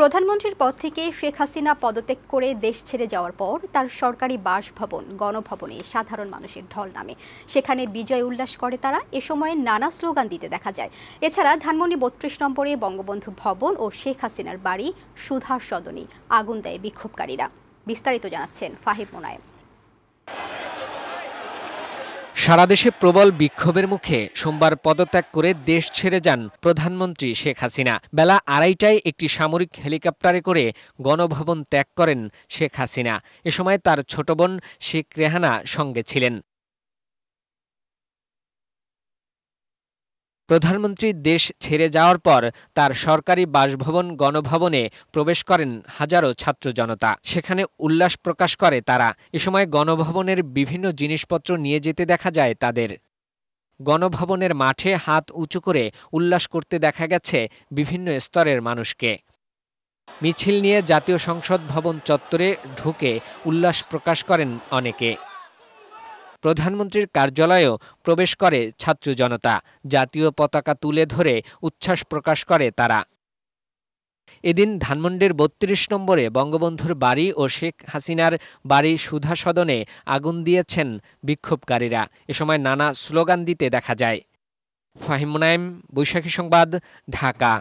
প্রধানমন্ত্রীর পদ থেকে শেখ হাসিনা পদত্যাগ করে দেশ ছেড়ে যাওয়ার পর তার সরকারি বাসভবন গণভবনে সাধারণ মানুষের ঢল নামে সেখানে বিজয় উল্লাস করে তারা এ সময়ে নানা স্লোগান দিতে দেখা যায় এছাড়া ধানমন্ডি বত্রিশ নম্বরে বঙ্গবন্ধু ভবন ও শেখ হাসিনার বাড়ি সুধা সদনে আগুন দেয় বিক্ষোভকারীরা বিস্তারিত জানাচ্ছেন ফাহিব মোনায়েম সারা দেশে প্রবল বিক্ষোভের মুখে সোমবার পদত্যাগ করে দেশ ছেড়ে যান প্রধানমন্ত্রী শেখ হাসিনা বেলা আড়াইটায় একটি সামরিক হেলিকপ্টারে করে গণভবন ত্যাগ করেন শেখ হাসিনা এ সময় তার ছোট বোন শেখ রেহানা সঙ্গে ছিলেন প্রধানমন্ত্রী দেশ ছেড়ে যাওয়ার পর তার সরকারি বাসভবন গণভবনে প্রবেশ করেন হাজারো ছাত্র জনতা সেখানে উল্লাস প্রকাশ করে তারা এ সময় গণভবনের বিভিন্ন জিনিসপত্র নিয়ে যেতে দেখা যায় তাদের গণভবনের মাঠে হাত উঁচু করে উল্লাস করতে দেখা গেছে বিভিন্ন স্তরের মানুষকে মিছিল নিয়ে জাতীয় সংসদ ভবন চত্বরে ঢুকে উল্লাস প্রকাশ করেন অনেকে প্রধানমন্ত্রীর কার্যালয়েও প্রবেশ করে ছাত্র জনতা জাতীয় পতাকা তুলে ধরে উচ্ছ্বাস প্রকাশ করে তারা এদিন ধানমন্ডির বত্রিশ নম্বরে বঙ্গবন্ধুর বাড়ি ও শেখ হাসিনার বাড়ি সুধা সদনে আগুন দিয়েছেন বিক্ষোভকারীরা এ সময় নানা স্লোগান দিতে দেখা যায় ফাহিম মুনায়েম বৈশাখী সংবাদ ঢাকা